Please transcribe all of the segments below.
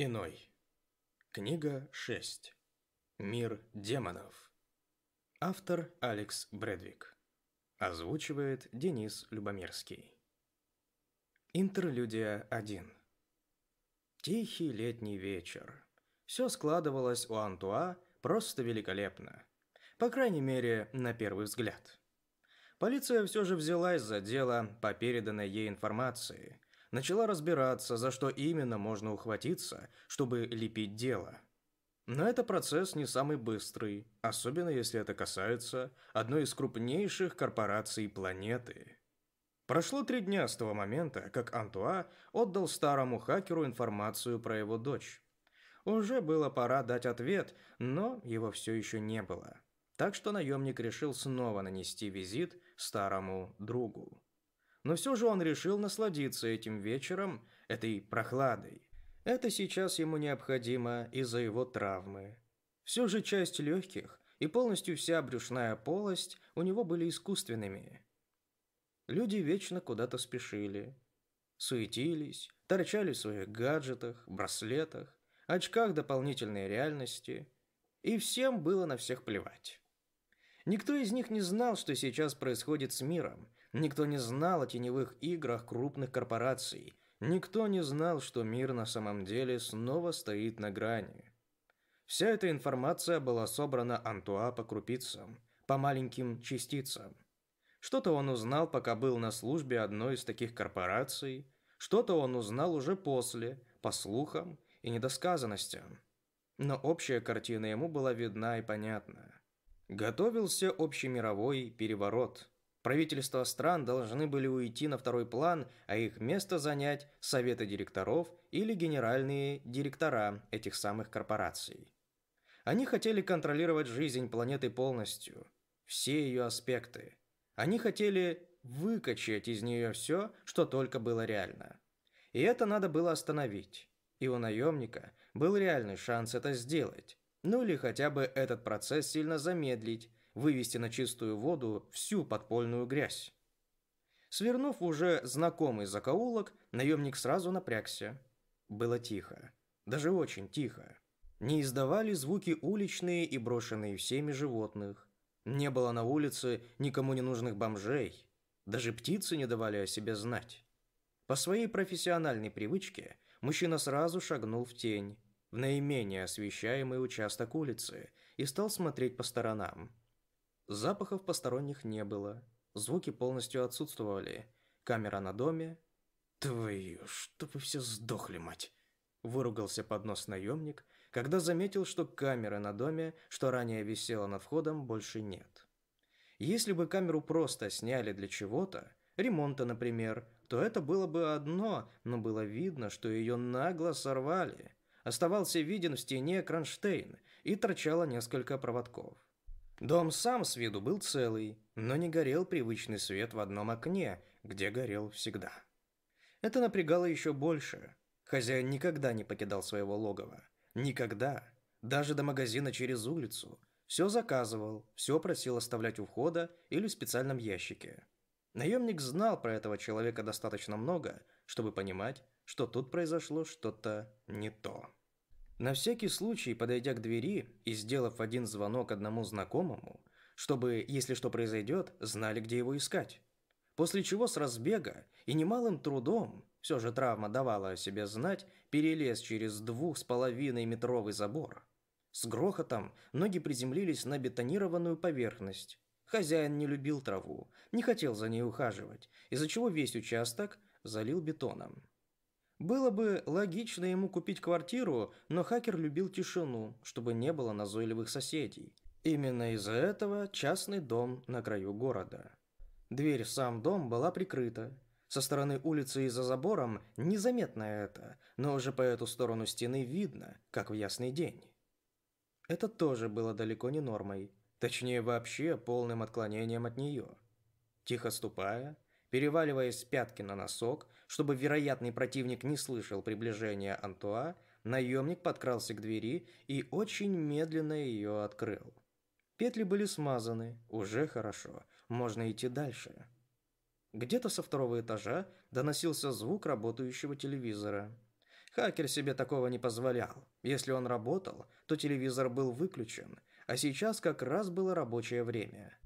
Иной. Книга 6. Мир демонов. Автор Алекс Брэдвик. Озвучивает Денис Любомирский. Интерлюдия 1. Тихий летний вечер. Все складывалось у Антуа просто великолепно. По крайней мере, на первый взгляд. Полиция все же взялась за дело по переданной ей информации – начала разбираться, за что именно можно ухватиться, чтобы лепить дело. Но это процесс не самый быстрый, особенно если это касается одной из крупнейших корпораций планеты. Прошло три дня с того момента, как Антуа отдал старому хакеру информацию про его дочь. Уже было пора дать ответ, но его все еще не было. Так что наемник решил снова нанести визит старому другу но все же он решил насладиться этим вечером, этой прохладой. Это сейчас ему необходимо из-за его травмы. Все же часть легких и полностью вся брюшная полость у него были искусственными. Люди вечно куда-то спешили. Суетились, торчали в своих гаджетах, браслетах, очках дополнительной реальности. И всем было на всех плевать. Никто из них не знал, что сейчас происходит с миром, Никто не знал о теневых играх крупных корпораций. Никто не знал, что мир на самом деле снова стоит на грани. Вся эта информация была собрана Антуа по крупицам, по маленьким частицам. Что-то он узнал, пока был на службе одной из таких корпораций, что-то он узнал уже после, по слухам и недосказанностям. Но общая картина ему была видна и понятна. Готовился общемировой переворот – Правительства стран должны были уйти на второй план, а их место занять советы директоров или генеральные директора этих самых корпораций. Они хотели контролировать жизнь планеты полностью, все ее аспекты. Они хотели выкачать из нее все, что только было реально. И это надо было остановить. И у наемника был реальный шанс это сделать. Ну или хотя бы этот процесс сильно замедлить, вывести на чистую воду всю подпольную грязь. Свернув уже знакомый закоулок, наемник сразу напрягся. Было тихо. Даже очень тихо. Не издавали звуки уличные и брошенные всеми животных. Не было на улице никому не нужных бомжей. Даже птицы не давали о себе знать. По своей профессиональной привычке мужчина сразу шагнул в тень, в наименее освещаемый участок улицы, и стал смотреть по сторонам. Запахов посторонних не было. Звуки полностью отсутствовали. Камера на доме. Твою, чтобы все сдохли, мать. Выругался под нос наемник, когда заметил, что камеры на доме, что ранее висела над входом, больше нет. Если бы камеру просто сняли для чего-то, ремонта, например, то это было бы одно, но было видно, что ее нагло сорвали. Оставался виден в стене кронштейн, и торчало несколько проводков. Дом сам с виду был целый, но не горел привычный свет в одном окне, где горел всегда. Это напрягало еще больше. Хозяин никогда не покидал своего логова. Никогда. Даже до магазина через улицу. Все заказывал, все просил оставлять у входа или в специальном ящике. Наемник знал про этого человека достаточно много, чтобы понимать, что тут произошло что-то не то. На всякий случай, подойдя к двери и сделав один звонок одному знакомому, чтобы, если что произойдет, знали, где его искать. После чего с разбега и немалым трудом, все же травма давала о себе знать, перелез через двух с половиной метровый забор. С грохотом ноги приземлились на бетонированную поверхность. Хозяин не любил траву, не хотел за ней ухаживать, из-за чего весь участок залил бетоном. Было бы логично ему купить квартиру, но хакер любил тишину, чтобы не было назойливых соседей. Именно из-за этого частный дом на краю города. Дверь в сам дом была прикрыта. Со стороны улицы и за забором незаметно это, но уже по эту сторону стены видно, как в ясный день. Это тоже было далеко не нормой, точнее вообще полным отклонением от нее. Тихо ступая, переваливаясь с пятки на носок, чтобы вероятный противник не слышал приближения Антуа, наемник подкрался к двери и очень медленно ее открыл. Петли были смазаны, уже хорошо, можно идти дальше. Где-то со второго этажа доносился звук работающего телевизора. Хакер себе такого не позволял. Если он работал, то телевизор был выключен, а сейчас как раз было рабочее время.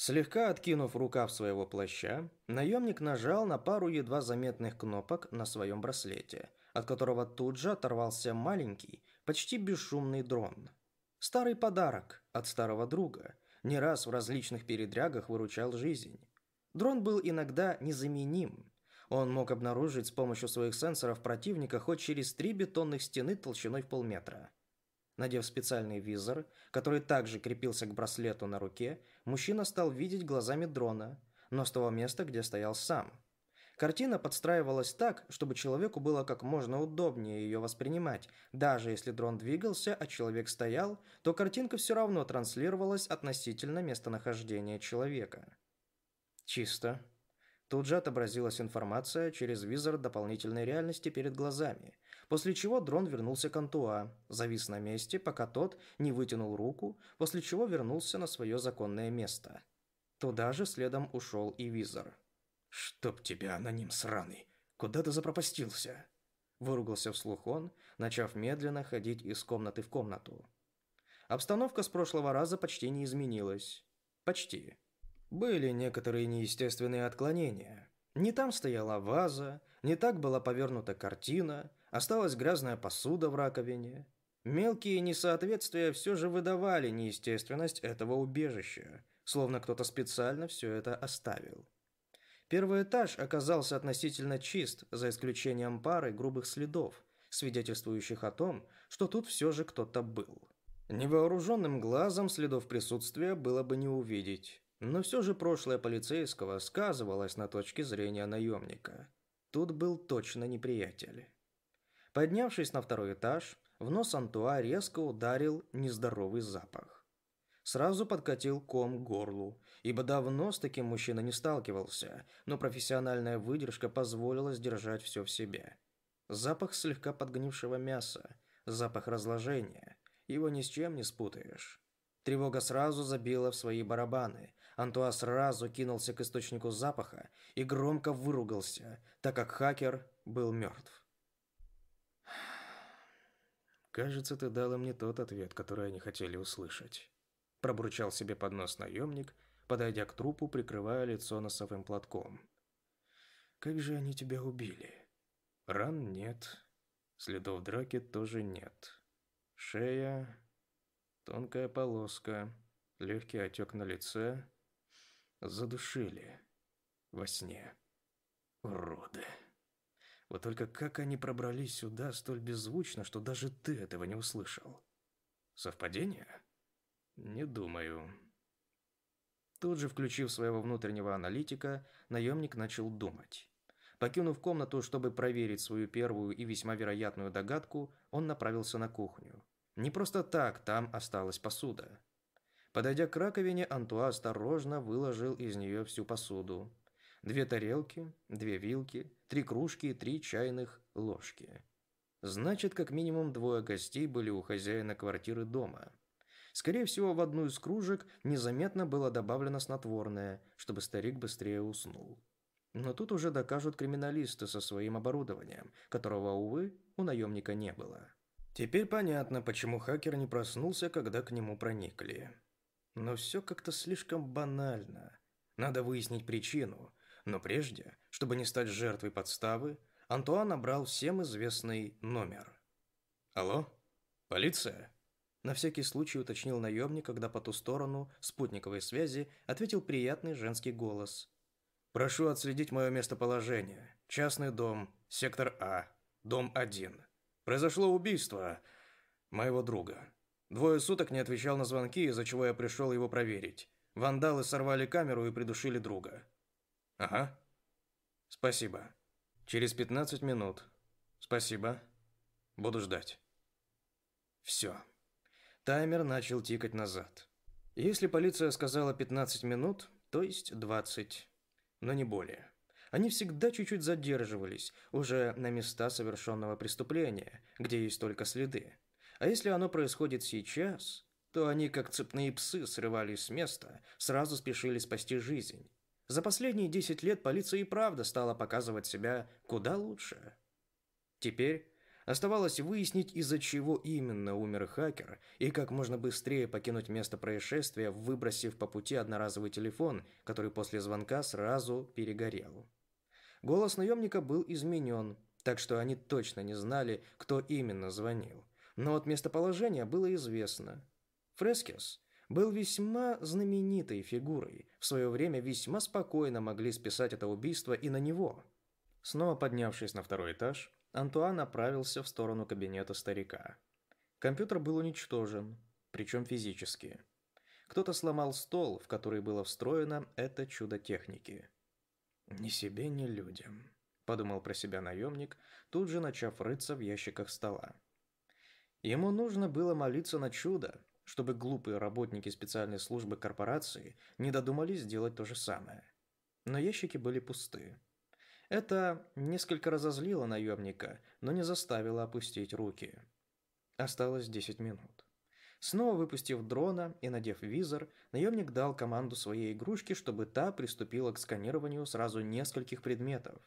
Слегка откинув рукав своего плаща, наемник нажал на пару едва заметных кнопок на своем браслете, от которого тут же оторвался маленький, почти бесшумный дрон. Старый подарок от старого друга, не раз в различных передрягах выручал жизнь. Дрон был иногда незаменим. Он мог обнаружить с помощью своих сенсоров противника хоть через три бетонных стены толщиной в полметра – Надев специальный визор, который также крепился к браслету на руке, мужчина стал видеть глазами дрона, но с того места, где стоял сам. Картина подстраивалась так, чтобы человеку было как можно удобнее ее воспринимать. Даже если дрон двигался, а человек стоял, то картинка все равно транслировалась относительно местонахождения человека. Чисто. Тут же отобразилась информация через визор дополнительной реальности перед глазами – После чего дрон вернулся к Антуа, завис на месте, пока тот не вытянул руку, после чего вернулся на свое законное место. Туда же следом ушел и визор. «Чтоб тебя, аноним сраный! Куда ты запропастился?» Выругался вслух он, начав медленно ходить из комнаты в комнату. Обстановка с прошлого раза почти не изменилась. Почти. Были некоторые неестественные отклонения. Не там стояла ваза, не так была повернута картина, Осталась грязная посуда в раковине. Мелкие несоответствия все же выдавали неестественность этого убежища, словно кто-то специально все это оставил. Первый этаж оказался относительно чист, за исключением пары грубых следов, свидетельствующих о том, что тут все же кто-то был. Невооруженным глазом следов присутствия было бы не увидеть, но все же прошлое полицейского сказывалось на точке зрения наемника. Тут был точно неприятель. Поднявшись на второй этаж, в нос Антуа резко ударил нездоровый запах. Сразу подкатил ком к горлу, ибо давно с таким мужчиной не сталкивался, но профессиональная выдержка позволила сдержать все в себе. Запах слегка подгнившего мяса, запах разложения, его ни с чем не спутаешь. Тревога сразу забила в свои барабаны. Антуа сразу кинулся к источнику запаха и громко выругался, так как хакер был мертв. «Кажется, ты дала мне тот ответ, который они хотели услышать». Пробурчал себе под нос наемник, подойдя к трупу, прикрывая лицо носовым платком. «Как же они тебя убили?» «Ран нет. Следов драки тоже нет. Шея... Тонкая полоска, легкий отек на лице. Задушили. Во сне. Уроды». Вот только как они пробрались сюда столь беззвучно, что даже ты этого не услышал? Совпадение? Не думаю. Тут же, включив своего внутреннего аналитика, наемник начал думать. Покинув комнату, чтобы проверить свою первую и весьма вероятную догадку, он направился на кухню. Не просто так, там осталась посуда. Подойдя к раковине, Антуа осторожно выложил из нее всю посуду. Две тарелки, две вилки, три кружки, и три чайных ложки. Значит, как минимум двое гостей были у хозяина квартиры дома. Скорее всего, в одну из кружек незаметно было добавлено снотворное, чтобы старик быстрее уснул. Но тут уже докажут криминалисты со своим оборудованием, которого, увы, у наемника не было. Теперь понятно, почему хакер не проснулся, когда к нему проникли. Но все как-то слишком банально. Надо выяснить причину, но прежде, чтобы не стать жертвой подставы, Антуан набрал всем известный номер. «Алло? Полиция?» На всякий случай уточнил наемник, когда по ту сторону спутниковой связи ответил приятный женский голос. «Прошу отследить мое местоположение. Частный дом, сектор А, дом 1. Произошло убийство моего друга. Двое суток не отвечал на звонки, из-за чего я пришел его проверить. Вандалы сорвали камеру и придушили друга. Ага. Спасибо. Через 15 минут. Спасибо. Буду ждать. Все. Таймер начал тикать назад. Если полиция сказала 15 минут, то есть 20, но не более. Они всегда чуть-чуть задерживались, уже на места совершенного преступления, где есть только следы. А если оно происходит сейчас, то они, как цепные псы, срывались с места, сразу спешили спасти жизнь. За последние 10 лет полиция и правда стала показывать себя куда лучше. Теперь оставалось выяснить, из-за чего именно умер хакер, и как можно быстрее покинуть место происшествия, выбросив по пути одноразовый телефон, который после звонка сразу перегорел. Голос наемника был изменен, так что они точно не знали, кто именно звонил. Но вот местоположение было известно. Фрескис – был весьма знаменитой фигурой. В свое время весьма спокойно могли списать это убийство и на него. Снова поднявшись на второй этаж, Антуан направился в сторону кабинета старика. Компьютер был уничтожен, причем физически. Кто-то сломал стол, в который было встроено это чудо техники. «Ни себе, ни людям», – подумал про себя наемник, тут же начав рыться в ящиках стола. Ему нужно было молиться на чудо, чтобы глупые работники специальной службы корпорации не додумались сделать то же самое. Но ящики были пусты. Это несколько разозлило наемника, но не заставило опустить руки. Осталось 10 минут. Снова выпустив дрона и надев визор, наемник дал команду своей игрушке, чтобы та приступила к сканированию сразу нескольких предметов.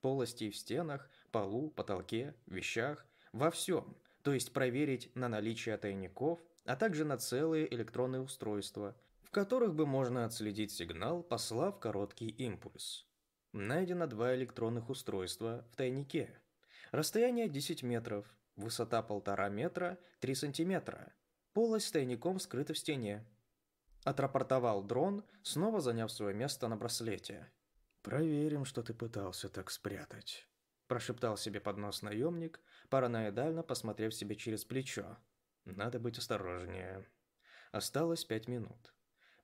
Полостей в стенах, полу, потолке, вещах, во всем, то есть проверить на наличие тайников, а также на целые электронные устройства, в которых бы можно отследить сигнал, послав короткий импульс. Найдено два электронных устройства в тайнике. Расстояние 10 метров, высота 1,5 метра, 3 сантиметра. Полость с тайником скрыта в стене. Отрапортовал дрон, снова заняв свое место на браслете. «Проверим, что ты пытался так спрятать», – прошептал себе под нос наемник, параноидально посмотрев себе через плечо. Надо быть осторожнее. Осталось пять минут.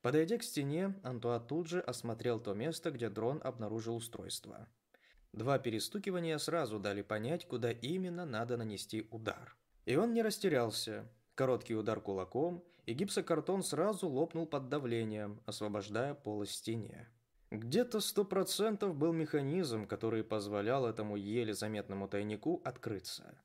Подойдя к стене, Антуа тут же осмотрел то место, где дрон обнаружил устройство. Два перестукивания сразу дали понять, куда именно надо нанести удар. И он не растерялся. Короткий удар кулаком, и гипсокартон сразу лопнул под давлением, освобождая полость стене. Где-то сто процентов был механизм, который позволял этому еле заметному тайнику открыться.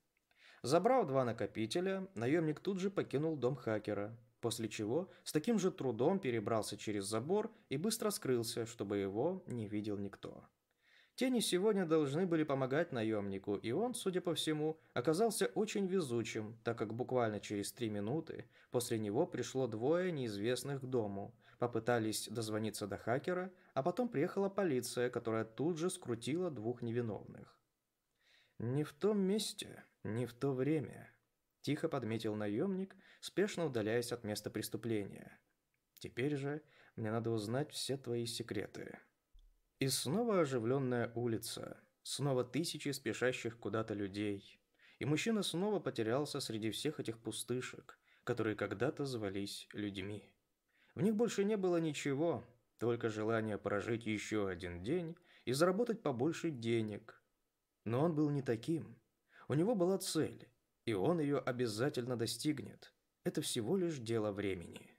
Забрав два накопителя, наемник тут же покинул дом хакера, после чего с таким же трудом перебрался через забор и быстро скрылся, чтобы его не видел никто. Тени сегодня должны были помогать наемнику, и он, судя по всему, оказался очень везучим, так как буквально через три минуты после него пришло двое неизвестных к дому, попытались дозвониться до хакера, а потом приехала полиция, которая тут же скрутила двух невиновных. «Не в том месте», «Не в то время», – тихо подметил наемник, спешно удаляясь от места преступления. «Теперь же мне надо узнать все твои секреты». И снова оживленная улица, снова тысячи спешащих куда-то людей. И мужчина снова потерялся среди всех этих пустышек, которые когда-то звались людьми. В них больше не было ничего, только желание прожить еще один день и заработать побольше денег. Но он был не таким. У него была цель, и он ее обязательно достигнет. Это всего лишь дело времени.